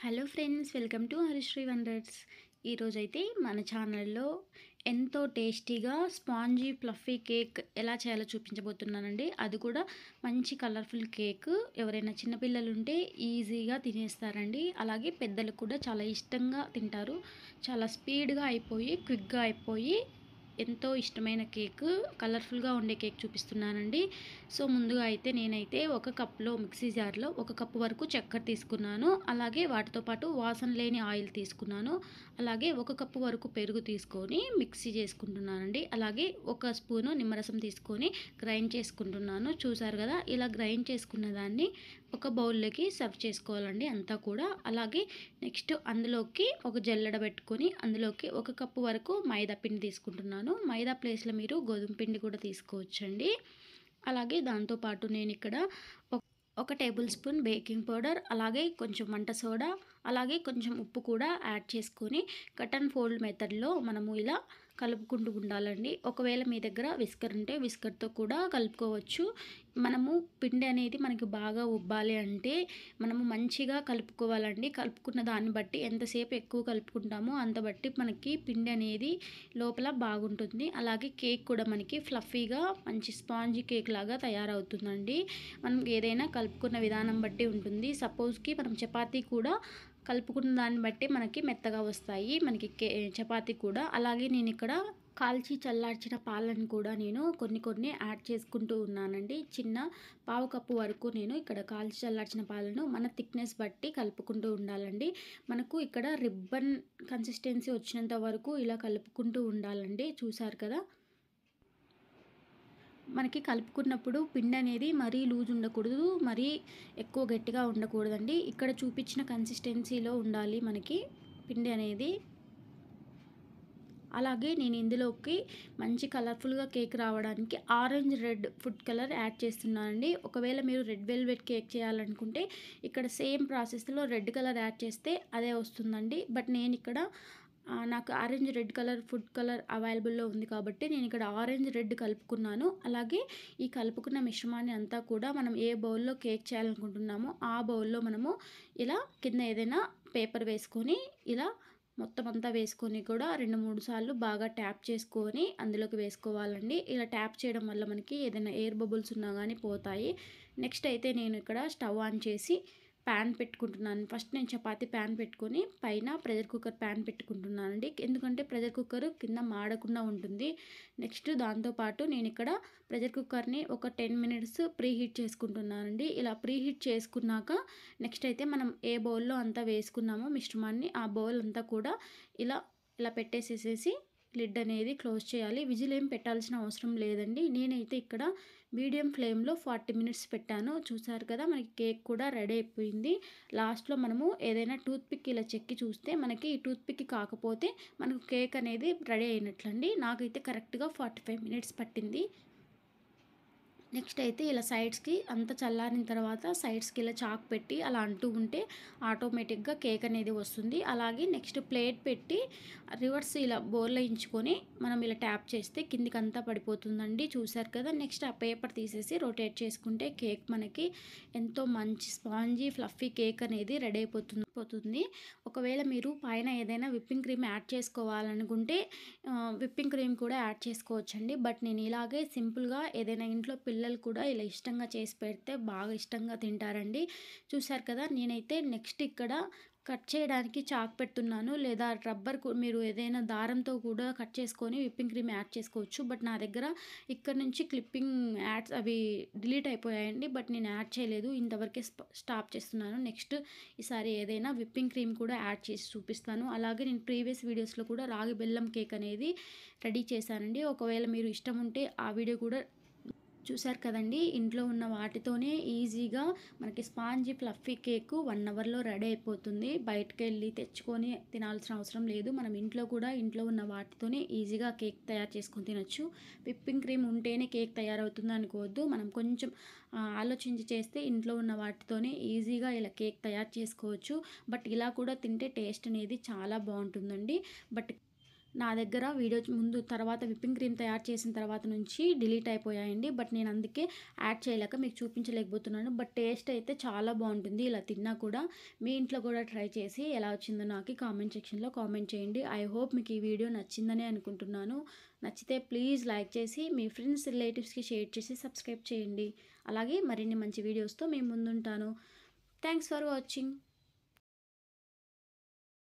hello friends welcome to Harishri wonders ఈరోజైతే మన ఛానల్లో ఎంతో టేస్టీగా స్పాంజీ ఫ్లఫీ కేక్ ఎలా చేయాలో చూపించబోతున్నానండి అది కూడా మంచి కలర్ఫుల్ కేక్ ఎవరైనా చిన్నపిల్లలు ఉంటే ఈజీగా తినేస్తారండి అలాగే పెద్దలు కూడా చాలా ఇష్టంగా తింటారు చాలా స్పీడ్గా అయిపోయి క్విక్గా అయిపోయి ఎంతో ఇష్టమైన కేక్ కలర్ఫుల్గా ఉండే కేక్ చూపిస్తున్నానండి సో ముందుగా అయితే నేనైతే ఒక కప్లో మిక్సీ జార్లో ఒక కప్పు వరకు చక్కెర తీసుకున్నాను అలాగే వాటితో పాటు వాసన లేని ఆయిల్ తీసుకున్నాను అలాగే ఒక కప్పు వరకు పెరుగు తీసుకొని మిక్సీ చేసుకుంటున్నానండి అలాగే ఒక స్పూను నిమ్మరసం తీసుకొని గ్రైండ్ చేసుకుంటున్నాను చూసారు కదా ఇలా గ్రైండ్ చేసుకున్న దాన్ని ఒక బౌల్లోకి సర్వ్ చేసుకోవాలండి అంతా కూడా అలాగే నెక్స్ట్ అందులోకి ఒక జల్లెడ పెట్టుకొని అందులోకి ఒక కప్పు వరకు మైదా పిండి తీసుకుంటున్నాను తీసుకున్నాను మైదా ప్లేస్లో మీరు గోధుమ పిండి కూడా తీసుకోవచ్చండి అలాగే దాంతోపాటు నేను ఇక్కడ ఒక టేబుల్ స్పూన్ బేకింగ్ పౌడర్ అలాగే కొంచెం వంట సోడా అలాగే కొంచెం ఉప్పు కూడా యాడ్ చేసుకొని అండ్ ఫోల్డ్ మెథడ్లో మనము ఇలా కలుపుకుంటూ ఉండాలండి ఒకవేళ మీ దగ్గర విస్కర్ ఉంటే విస్కర్తో కూడా కలుపుకోవచ్చు మనము పిండి అనేది మనకి బాగా ఉబ్బాలి అంటే మనము మంచిగా కలుపుకోవాలండి కలుపుకున్న దాన్ని బట్టి ఎంతసేపు ఎక్కువ కలుపుకుంటామో అంత బట్టి మనకి పిండి అనేది లోపల బాగుంటుంది అలాగే కేక్ కూడా మనకి ఫ్లఫీగా మంచి స్పాంజ్ కేక్ లాగా తయారవుతుందండి మనం ఏదైనా కలుపుకున్న విధానం బట్టి ఉంటుంది సపోజ్కి మనం చపాతీ కూడా కలుపుకున్న దాన్ని బట్టి మనకి మెత్తగా వస్తాయి మనకి చపాతి కూడా అలాగే నేను ఇక్కడ కాల్చి చల్లార్చిన పాలను కూడా నేను కొన్ని కొన్ని యాడ్ చేసుకుంటూ ఉన్నానండి చిన్న పావు కప్పు వరకు నేను ఇక్కడ కాల్చి చల్లార్చిన పాలను మన థిక్నెస్ బట్టి కలుపుకుంటూ ఉండాలండి మనకు ఇక్కడ రిబ్బన్ కన్సిస్టెన్సీ వచ్చినంత వరకు ఇలా కలుపుకుంటూ ఉండాలండి చూసారు కదా మనకి కలుపుకున్నప్పుడు పిండి అనేది మరీ లూజ్ ఉండకూడదు మరీ ఎక్కువ గట్టిగా ఉండకూడదండి ఇక్కడ చూపించిన కన్సిస్టెన్సీలో ఉండాలి మనకి పిండి అనేది అలాగే నేను ఇందులోకి మంచి కలర్ఫుల్గా కేక్ రావడానికి orange red food colour add చేస్తున్నానండి ఒకవేళ మీరు రెడ్ వెల్వెట్ కేక్ చేయాలనుకుంటే ఇక్కడ సేమ్ ప్రాసెస్లో రెడ్ కలర్ యాడ్ చేస్తే అదే వస్తుందండి బట్ నేను ఇక్కడ నాకు orange red colour food colour అవైలబుల్లో ఉంది కాబట్టి నేను ఇక్కడ ఆరెంజ్ రెడ్ కలుపుకున్నాను అలాగే ఈ కలుపుకున్న మిశ్రమాన్ని అంతా కూడా మనం ఏ బౌల్లో కేక్ చేయాలనుకుంటున్నామో ఆ బౌల్లో మనము ఇలా కింద ఏదైనా పేపర్ వేసుకొని ఇలా మొత్తం అంతా వేసుకొని కూడా రెండు మూడు సార్లు బాగా ట్యాప్ చేసుకొని అందులోకి వేసుకోవాలండి ఇలా ట్యాప్ చేయడం వల్ల మనకి ఏదైనా ఎయిర్ బబుల్స్ ఉన్నా కానీ పోతాయి నెక్స్ట్ అయితే నేను ఇక్కడ స్టవ్ ఆన్ చేసి ప్యాన్ పెట్టుకుంటున్నాను ఫస్ట్ నేను చపాతీ ప్యాన్ పెట్టుకొని పైన ప్రెషర్ కుక్కర్ ప్యాన్ పెట్టుకుంటున్నానండి ఎందుకంటే ప్రెషర్ కుక్కర్ కింద మాడకుండా ఉంటుంది నెక్స్ట్ దాంతోపాటు నేను ఇక్కడ ప్రెషర్ కుక్కర్ని ఒక టెన్ మినిట్స్ ప్రీ హీట్ చేసుకుంటున్నానండి ఇలా ప్రీ హీట్ చేసుకున్నాక నెక్స్ట్ అయితే మనం ఏ బౌల్లో అంతా వేసుకున్నామో మిశ్రమాన్ని ఆ బౌల్ అంతా కూడా ఇలా ఇలా పెట్టేసేసేసి లిడ్ అనేది క్లోజ్ చేయాలి విజిల్ ఏం పెట్టాల్సిన అవసరం లేదండి నేనైతే ఇక్కడ మీడియం ఫ్లేమ్లో ఫార్టీ మినిట్స్ పెట్టాను చూసారు కదా మనకి కేక్ కూడా రెడీ అయిపోయింది లాస్ట్లో మనము ఏదైనా టూత్పిక్ ఇలా చెక్కి చూస్తే మనకి ఈ టూత్పిక్ కాకపోతే మనకు కేక్ అనేది రెడీ అయినట్లండి నాకైతే కరెక్ట్గా ఫార్టీ ఫైవ్ మినిట్స్ పట్టింది నెక్స్ట్ అయితే ఇలా సైడ్స్కి అంత చల్లారిన తర్వాత సైడ్స్కి ఇలా చాక్ పెట్టి అలా అంటూ ఉంటే ఆటోమేటిక్గా కేక్ అనేది వస్తుంది అలాగే నెక్స్ట్ ప్లేట్ పెట్టి రివర్స్ ఇలా బోర్లో ఇంచుకొని మనం ఇలా ట్యాప్ చేస్తే కిందికి అంతా పడిపోతుందండి చూసారు కదా నెక్స్ట్ ఆ పేపర్ తీసేసి రొటేట్ చేసుకుంటే కేక్ మనకి ఎంతో మంచి స్పాంజీ ఫ్లఫీ కేక్ అనేది రెడీ అయిపోతుంది తగ్గిపోతుంది ఒకవేళ మీరు పైన ఏదైనా విప్పింగ్ క్రీమ్ యాడ్ చేసుకోవాలనుకుంటే విప్పింగ్ క్రీమ్ కూడా యాడ్ చేసుకోవచ్చండి బట్ నేను ఇలాగే సింపుల్గా ఏదైనా ఇంట్లో పిల్లలు కూడా ఇలా ఇష్టంగా చేసి పెడితే బాగా ఇష్టంగా తింటారండి చూసారు కదా నేనైతే నెక్స్ట్ ఇక్కడ కట్ చేయడానికి చాక్ పెడుతున్నాను లేదా రబ్బర్ మీరు ఏదైనా దారంతో కూడా కట్ చేసుకొని విప్పింగ్ క్రీమ్ యాడ్ చేసుకోవచ్చు బట్ నా దగ్గర ఇక్కడ నుంచి క్లిప్పింగ్ యాడ్స్ అవి డిలీట్ అయిపోయాయండి బట్ నేను యాడ్ చేయలేదు ఇంతవరకే స్టాప్ చేస్తున్నాను నెక్స్ట్ ఈసారి ఏదైనా విప్పింగ్ క్రీమ్ కూడా యాడ్ చేసి చూపిస్తాను అలాగే నేను ప్రీవియస్ వీడియోస్లో కూడా రాగి బెల్లం కేక్ అనేది రెడీ చేశానండి ఒకవేళ మీరు ఇష్టం ఉంటే ఆ వీడియో కూడా చూసారు కదండి ఇంట్లో ఉన్న వాటితోనే ఈజీగా మనకి స్పాంజి ఫ్లఫీ కేక్ వన్ అవర్లో రెడీ అయిపోతుంది బయటకు వెళ్ళి తెచ్చుకొని తినాల్సిన అవసరం లేదు మనం ఇంట్లో కూడా ఇంట్లో ఉన్న వాటితోనే ఈజీగా కేక్ తయారు చేసుకొని తినొచ్చు విప్పింగ్ క్రీమ్ ఉంటేనే కేక్ తయారవుతుంది అనుకోవద్దు మనం కొంచెం ఆలోచించి చేస్తే ఇంట్లో ఉన్న వాటితోనే ఈజీగా ఇలా కేక్ తయారు చేసుకోవచ్చు బట్ ఇలా కూడా తింటే టేస్ట్ అనేది చాలా బాగుంటుందండి బట్ నా దగ్గర వీడియో ముందు తర్వాత విప్పింగ్ క్రీమ్ తయారు చేసిన తర్వాత నుంచి డిలీట్ అయిపోయాయండి బట్ నేను అందుకే యాడ్ చేయలేక మీకు చూపించలేకపోతున్నాను బట్ టేస్ట్ అయితే చాలా బాగుంటుంది ఇలా తిన్నా కూడా మీ ఇంట్లో కూడా ట్రై చేసి ఎలా వచ్చిందో నాకు కామెంట్ సెక్షన్లో కామెంట్ చేయండి ఐ హోప్ మీకు ఈ వీడియో నచ్చిందని అనుకుంటున్నాను నచ్చితే ప్లీజ్ లైక్ చేసి మీ ఫ్రెండ్స్ రిలేటివ్స్కి షేర్ చేసి సబ్స్క్రైబ్ చేయండి అలాగే మరిన్ని మంచి వీడియోస్తో మేము ముందుంటాను థ్యాంక్స్ ఫర్ వాచింగ్